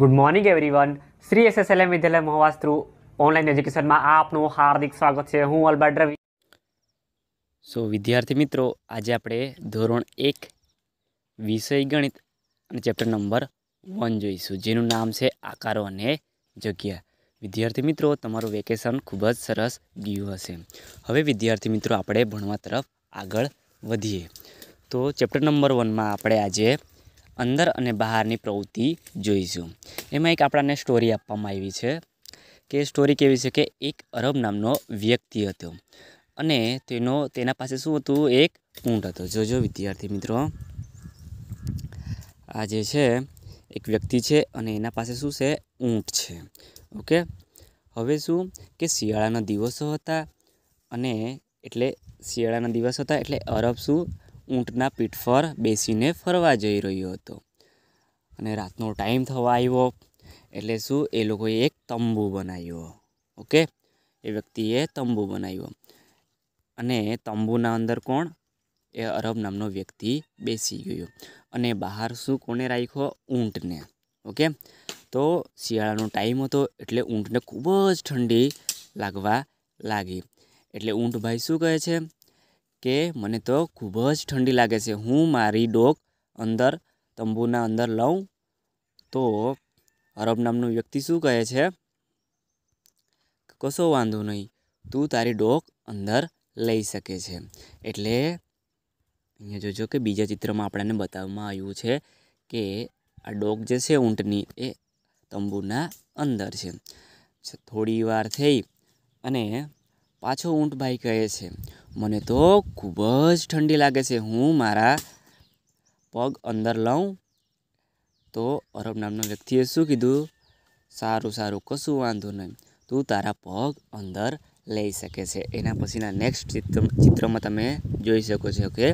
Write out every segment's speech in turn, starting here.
good morning everyone Shri S S L M Vidyalaya Mahowas through online એજ્યુકેશનમાં આપનું હાર્દિક સ્વાગત છે હું અલબર્ટ રવિ સો વિદ્યાર્થી મિત્રો આજે આપણે ધોરણ એક વિષય ગણિત અને ચેપ્ટર નંબર વન જોઈશું જેનું નામ છે આકારો અને જગ્યા વિદ્યાર્થી મિત્રો તમારું વેકેશન ખૂબ જ સરસ ગયું હશે હવે વિદ્યાર્થી મિત્રો આપણે ભણવા તરફ આગળ વધીએ તો ચેપ્ટર નંબર વનમાં આપણે આજે અંદર અને બહારની પ્રવૃત્તિ જોઈશું એમાં એક આપણાને સ્ટોરી આપવામાં આવી છે કે સ્ટોરી કેવી છે કે એક અરબ નામનો વ્યક્તિ હતો અને તેનો તેના પાસે શું હતું એક ઊંટ હતો જોજો વિદ્યાર્થી મિત્રો આ જે છે એક વ્યક્તિ છે અને એના પાસે શું છે ઊંટ છે ઓકે હવે શું કે શિયાળાના દિવસો હતા અને એટલે શિયાળાના દિવસો હતા એટલે અરબ શું ઊંટના પીઠ પર બેસીને ફરવા જઈ રહ્યો હતો અને રાતનો ટાઈમ થવા આવ્યો એટલે શું એ લોકોએ એક તંબુ બનાવ્યો ઓકે એ વ્યક્તિએ તંબુ બનાવ્યો અને તંબુના અંદર કોણ એ અરબ નામનો વ્યક્તિ બેસી ગયો અને બહાર શું કોને રાખ્યો ઊંટને ઓકે તો શિયાળાનો ટાઈમ હતો એટલે ઊંટને ખૂબ જ ઠંડી લાગવા લાગી એટલે ઊંટ ભાઈ શું કહે છે કે મને તો ખૂબ જ ઠંડી લાગે છે હું મારી ડોક અંદર તંબુના અંદર લઉં તો અરબ નામનું વ્યક્તિ શું કહે છે કશો વાંધો નહીં તું તારી ડોક અંદર લઈ શકે છે એટલે અહીંયા જોજો કે બીજા ચિત્રમાં આપણને બતાવવામાં આવ્યું છે કે આ ડોગ જે છે ઊંટની એ તંબુના અંદર છે થોડી વાર થઈ અને પાછો ઊંટ ભાઈ કહે છે મને તો ખૂબ જ ઠંડી લાગે છે હું મારા પગ અંદર લઉં તો અરબ નામના વ્યક્તિએ શું કીધું સારું સારું કશું વાંધો નહીં તું તારા પગ અંદર લઈ શકે છે એના પછીના નેક્સ્ટ ચિત્ર ચિત્રમાં તમે જોઈ શકો છો કે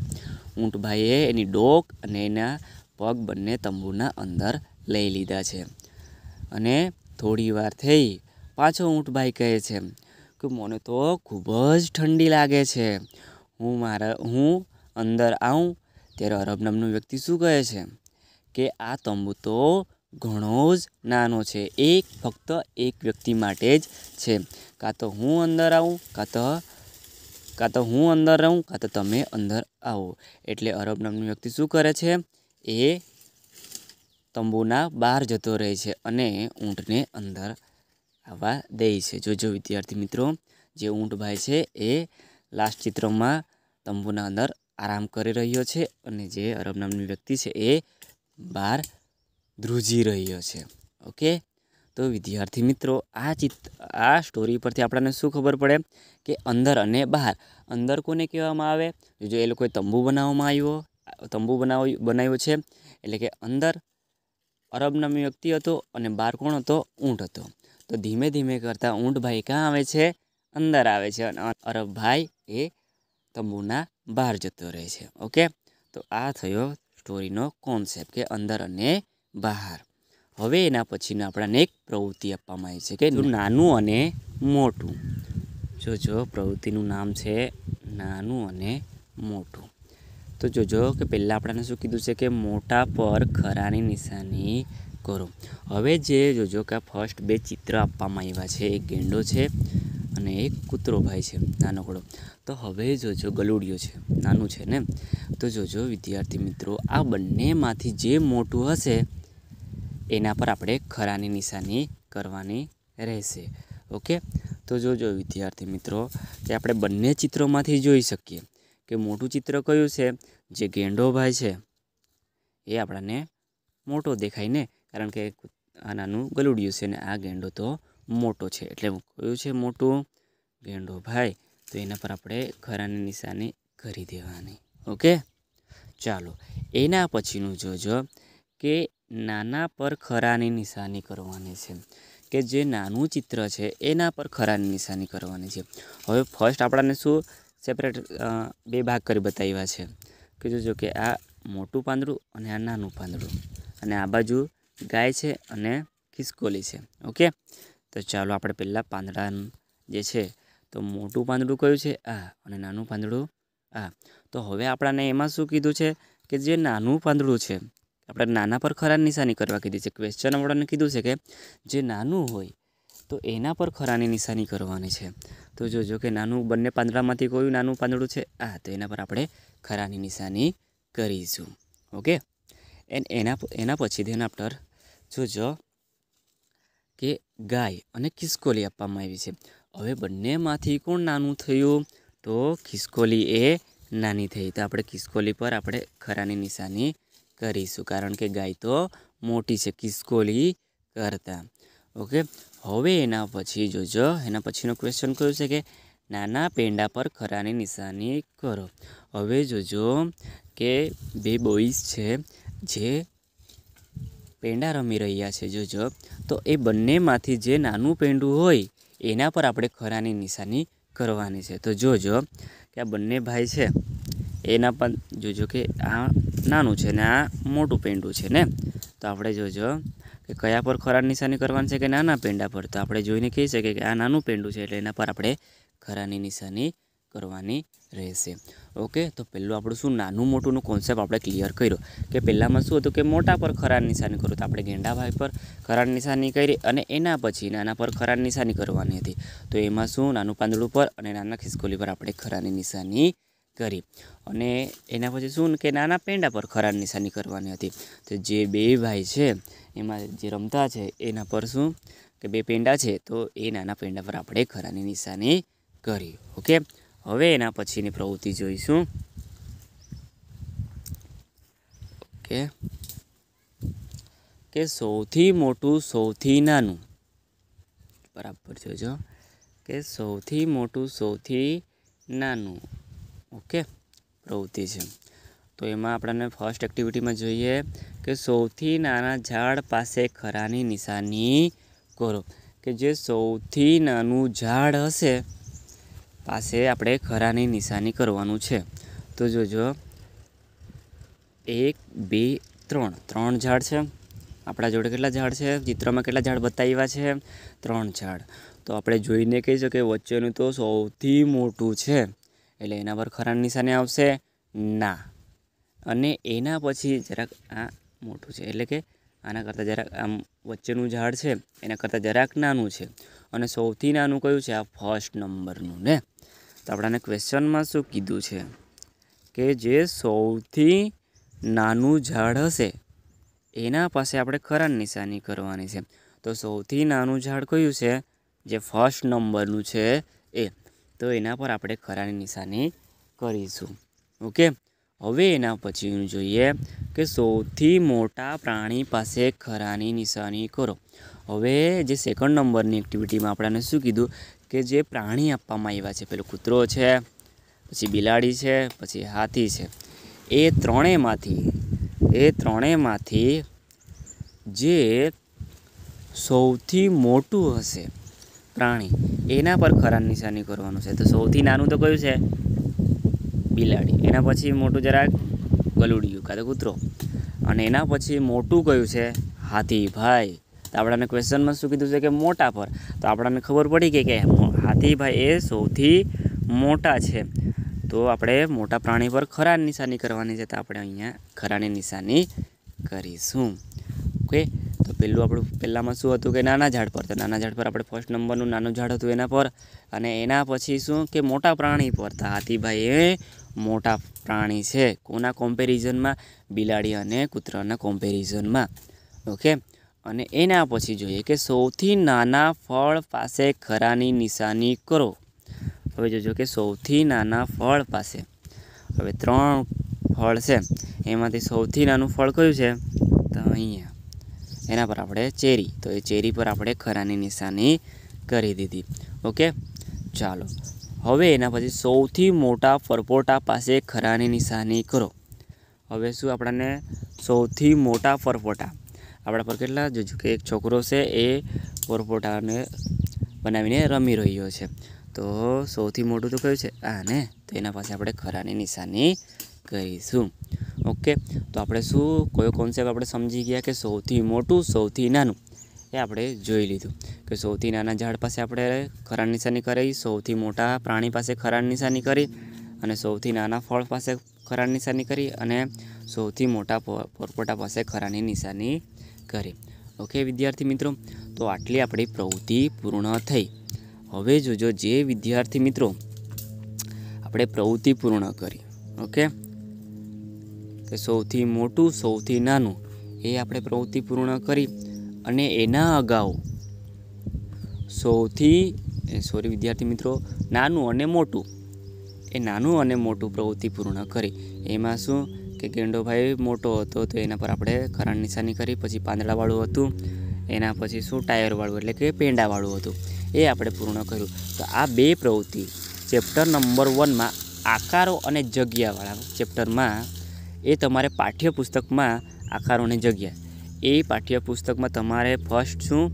ઊંટભાઈએ એની ડોક અને એના પગ બંને તંબુના અંદર લઈ લીધા છે અને થોડી વાર થઈ પાછો ઊંટભાઈ કહે છે મને તો ખૂબ જ ઠંડી લાગે છે હું મારા હું અંદર આવું ત્યારે અરબ નામનો વ્યક્તિ શું કહે છે કે આ તંબુ તો ઘણો જ નાનો છે એક ફક્ત એક વ્યક્તિ માટે જ છે કાં તો હું અંદર આવું કાં તો કાં તો હું અંદર રહું કાં તો તમે અંદર આવો એટલે અરબ નામની વ્યક્તિ શું કરે છે એ તંબુના બહાર જતો રહે છે અને ઊંટને અંદર આવવા દે છે જોજો વિદ્યાર્થી મિત્રો જે ઊંટ ભાઈ છે એ લાસ્ટ ચિત્રમાં તંબુના અંદર આરામ કરી રહ્યો છે અને જે અરબ નામની વ્યક્તિ છે એ બહાર ધ્રુજી રહ્યો છે ઓકે તો વિદ્યાર્થી મિત્રો આ ચિત્ર આ સ્ટોરી પરથી આપણને શું ખબર પડે કે અંદર અને બહાર અંદર કોને કહેવામાં આવે જો એ લોકોએ તંબુ બનાવવામાં આવ્યો તંબુ બનાવ બનાવ્યો છે એટલે કે અંદર અરબ નામની વ્યક્તિ હતો અને બહાર કોણ હતો ઊંટ હતો તો ધીમે ધીમે કરતાં ઊંટ ભાઈ ક્યાં આવે છે અંદર આવે છે અને અરબ ભાઈ એ તંબુના બહાર જતો રહે છે ઓકે તો આ થયો સ્ટોરીનો કોન્સેપ્ટ કે અંદર અને બહાર હવે એના પછીનું આપણાને એક પ્રવૃત્તિ આપવામાં આવી છે કે નાનું અને મોટું જોજો પ્રવૃત્તિનું નામ છે નાનું અને મોટું તો જોજો કે પહેલાં આપણને શું કીધું છે કે મોટા પર ખરાની નિશાની કરો હવે જે જોજો કે ફર્સ્ટ બે ચિત્ર આપવામાં આવ્યા છે એક ગેંડો છે અને એક કૂતરો ભાઈ છે નાનકડો તો હવે જોજો ગલુડિયો છે નાનું છે ને તો જોજો વિદ્યાર્થી મિત્રો આ બંનેમાંથી જે મોટું હશે એના પર આપણે ખરાની નિશાની કરવાની રહેશે ઓકે તો જોજો વિદ્યાર્થી મિત્રો કે આપણે બંને ચિત્રોમાંથી જોઈ શકીએ કે મોટું ચિત્ર કયું છે જે ગેંડો ભાઈ છે એ આપણને મોટો દેખાય ને કારણ કે આ નાનું ગલુડિયું છે અને આ ગેંડો તો મોટો છે એટલે કયું છે મોટું ગેંડો ભાઈ તો એના પર આપણે ખરાની નિશાની કરી દેવાની ઓકે ચાલો એના પછીનું જોજો કે નાના પર ખરાની નિશાની કરવાની છે કે જે નાનું ચિત્ર છે એના પર ખરાની નિશાની કરવાની છે હવે ફર્સ્ટ આપણાને શું સેપરેટ બે ભાગ કરી બતાવ્યા છે કે જોજો કે આ મોટું પાંદડું અને આ નાનું પાંદડું અને આ બાજુ ગાય છે અને ખિસકોલી છે ઓકે તો ચાલો આપણે પહેલાં પાંદડા જે છે તો મોટું પાંદડું કયું છે આ અને નાનું પાંદડું આ તો હવે આપણાને એમાં શું કીધું છે કે જે નાનું પાંદડું છે આપણે નાના પર ખરા નિશાની કરવા કીધી છે ક્વેશ્ચન આપણને કીધું છે કે જે નાનું હોય તો એના પર ખરાની નિશાની કરવાની છે તો જોજો કે નાનું બંને પાંદડામાંથી કયું નાનું પાંદડું છે આ તો એના પર આપણે ખરાની નિશાની કરીશું ઓકે એન્ડ એના એના પછી ધેન આફ્ટર જોજો કે ગાય અને ખિસકોલી આપવામાં આવી છે હવે બંનેમાંથી કોણ નાનું થયું તો ખિસકોલી એ નાની થઈ તો આપણે ખિસકોલી પર આપણે ખરાની નિશાની કરીશું કારણ કે ગાય તો મોટી છે ખિસકોલી કરતાં ઓકે હવે એના પછી જોજો એના પછીનો ક્વેશ્ચન કયો છે કે નાના પેંડા પર ખરાની નિશાની કરો હવે જોજો કે બે બોઈઝ છે જે પેંડા રમી રહ્યા છે જોજો તો એ બંનેમાંથી જે નાનું પેંડું હોય એના પર આપણે ખરાની નિશાની કરવાની છે તો જોજો કે આ બંને ભાઈ છે એના પણ જોજો કે આ નાનું છે ને આ મોટું પેંડું છે ને તો આપણે જોજો કે કયા પર ખરા નિશાની કરવાની છે કે નાના પેંડા પર તો આપણે જોઈને કહી શકીએ કે આ નાનું પેંડું છે એટલે એના પર આપણે ખરાની નિશાની કરવાની રહેશે ઓકે તો પહેલું આપણું શું નાનું મોટુંનું કોન્સેપ્ટ આપણે ક્લિયર કર્યો કે પહેલાંમાં શું હતું કે મોટા પર ખરાર નિશાની કરું તો આપણે ગેંડાભાઈ પર ખરાર નિશાની કરી અને એના પછી નાના પર ખરાર નિશાની કરવાની હતી તો એમાં શું નાનું પાંદડું પર અને નાના ખિસકોલી પર આપણે ખરાની નિશાની કરી અને એના પછી શું કે નાના પેંડા પર ખરાર નિશાની કરવાની હતી તો જે બે ભાઈ છે એમાં જે રમતા છે એના પર શું કે બે પેંડા છે તો એ નાના પેંડા પર આપણે ખરાની નિશાની કરી ઓકે હવે એના પછીની પ્રવૃત્તિ જોઈશું ઓકે કે સૌથી મોટું સૌથી નાનું બરાબર જોજો કે સૌથી મોટું સૌથી નાનું ઓકે પ્રવૃત્તિ છે તો એમાં આપણને ફર્સ્ટ એક્ટિવિટીમાં જોઈએ કે સૌથી નાના ઝાડ પાસે ખરાની નિશાની કરો કે જે સૌથી નાનું ઝાડ હશે પાસે આપણે ખરાની નિશાની કરવાનું છે તો જોજો એક બે ત્રણ ત્રણ ઝાડ છે આપણા જોડે કેટલા ઝાડ છે ચિત્રમાં કેટલા ઝાડ બતાવ્યા છે ત્રણ ઝાડ તો આપણે જોઈને કહી શકીએ વચ્ચેનું તો સૌથી મોટું છે એટલે એના પર ખરાની નિશાની આવશે ના અને એના પછી જરાક આ મોટું છે એટલે કે આના કરતાં જરાક આમ વચ્ચેનું ઝાડ છે એના કરતાં જરાક નાનું છે અને સૌથી નાનું કયું છે આ ફર્સ્ટ નંબરનું ને તો આપણાને ક્વેશ્ચનમાં શું કીધું છે કે જે સૌથી નાનું ઝાડ હશે એના પાસે આપણે ખરા નિશાની કરવાની છે તો સૌથી નાનું ઝાડ કયું છે જે ફર્સ્ટ નંબરનું છે એ તો એના પર આપણે ખરાની નિશાની કરીશું ઓકે હવે એના પછીનું જોઈએ કે સૌથી મોટા પ્રાણી પાસે ખરાની નિશાની કરો હવે જે સેકન્ડ નંબરની એક્ટિવિટીમાં આપણને શું કીધું કે જે પ્રાણી આપવામાં આવ્યા છે પેલું કૂતરો છે પછી બિલાડી છે પછી હાથી છે એ ત્રણેયમાંથી એ ત્રણેયમાંથી જે સૌથી મોટું હશે પ્રાણી એના પર ખરા નિશાની કરવાનું છે તો સૌથી નાનું તો કયું છે બિલાડી એના પછી મોટું જરાક ગલુડિયું કાં તો કૂતરો અને એના પછી મોટું કયું છે હાથી ભાઈ તો આપણાને ક્વેશ્ચનમાં શું કીધું છે કે મોટા પર તો આપણને ખબર પડી કે કે હાથીભાઈ એ સૌથી મોટા છે તો આપણે મોટા પ્રાણી પર ખરાની નિશાની કરવાની છે તો આપણે અહીંયા ખરાની નિશાની કરીશું ઓકે તો પહેલું આપણું પહેલાંમાં શું હતું કે નાના ઝાડ પર તો નાના ઝાડ પર આપણે ફર્સ્ટ નંબરનું નાનું ઝાડ હતું એના પર અને એના પછી શું કે મોટા પ્રાણી પર તો હાથીભાઈ એ મોટા પ્રાણી છે કોના કોમ્પેરિઝનમાં બિલાડી અને કૂતરાના કોમ્પેરિઝનમાં ઓકે અને એના પછી જોઈએ કે સૌથી નાના ફળ પાસે ખરાની નિશાની કરો હવે જોજો કે સૌથી નાના ફળ પાસે હવે ત્રણ ફળ છે એમાંથી સૌથી નાનું ફળ કયું છે તો અહીંયા એના પર આપણે ચેરી તો એ ચેરી પર આપણે ખરાની નિશાની કરી દીધી ઓકે ચાલો હવે એના પછી સૌથી મોટા ફરફોટા પાસે ખરાની નિશાની કરો હવે શું આપણને સૌથી મોટા ફરફોટા આપણા પર કેટલા જોજો કે એક છોકરો છે એ પોરપોટાને બનાવીને રમી રહ્યો છે તો સૌથી મોટું તો કયું છે આને તો એના પાસે આપણે ખરાની નિશાની કરીશું ઓકે તો આપણે શું કયો કોન્સેપ્ટ આપણે સમજી ગયા કે સૌથી મોટું સૌથી નાનું એ આપણે જોઈ લીધું કે સૌથી નાના ઝાડ પાસે આપણે ખરાની નિશાની કરી સૌથી મોટા પ્રાણી પાસે ખરાની નિશાની કરી અને સૌથી નાના ફળ પાસે ખરાની નિશાની કરી અને સૌથી મોટા પોરપોટા પાસે ખરાની નિશાની કરે ઓકે વિદ્યાર્થી મિત્રો તો આટલી આપણી પ્રવૃત્તિ પૂર્ણ થઈ હવે જોજો જે વિદ્યાર્થી મિત્રો આપણે પ્રવૃત્તિ પૂર્ણ કરી ઓકે કે સૌથી મોટું સૌથી નાનું એ આપણે પ્રવૃત્તિ પૂર્ણ કરી અને એના અગાઉ સૌથી સોરી વિદ્યાર્થી મિત્રો નાનું અને મોટું એ નાનું અને મોટું પ્રવૃત્તિ પૂર્ણ કરી એમાં શું કે ગેંડો ભાઈ મોટો હતો તો એના પર આપણે ખરાણ નિશાની કરી પછી પાંદડાવાળું હતું એના પછી શું ટાયરવાળું એટલે કે પેંડાવાળું હતું એ આપણે પૂર્ણ કર્યું તો આ બે પ્રવૃત્તિ ચેપ્ટર નંબર વનમાં આકારો અને જગ્યાવાળા ચેપ્ટરમાં એ તમારે પાઠ્યપુસ્તકમાં આકારો અને જગ્યા એ પાઠ્યપુસ્તકમાં તમારે ફર્સ્ટ શું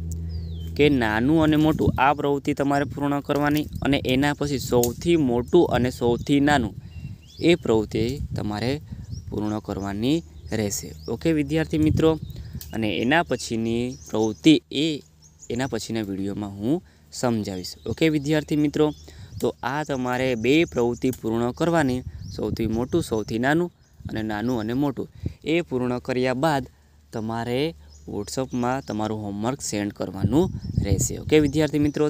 કે નાનું અને મોટું આ પ્રવૃત્તિ તમારે પૂર્ણ કરવાની અને એના પછી સૌથી મોટું અને સૌથી નાનું એ પ્રવૃત્તિ તમારે પૂર્ણ કરવાની રહેશે ઓકે વિદ્યાર્થી મિત્રો અને એના પછીની પ્રવૃત્તિ એ એના પછીના વિડીયોમાં હું સમજાવીશ ઓકે વિદ્યાર્થી મિત્રો તો આ તમારે બે પ્રવૃત્તિ પૂર્ણ કરવાની સૌથી મોટું સૌથી નાનું અને નાનું અને મોટું એ પૂર્ણ કર્યા બાદ તમારે વોટ્સઅપમાં તમારું હોમવર્ક સેન્ડ કરવાનું રહેશે ઓકે વિદ્યાર્થી મિત્રો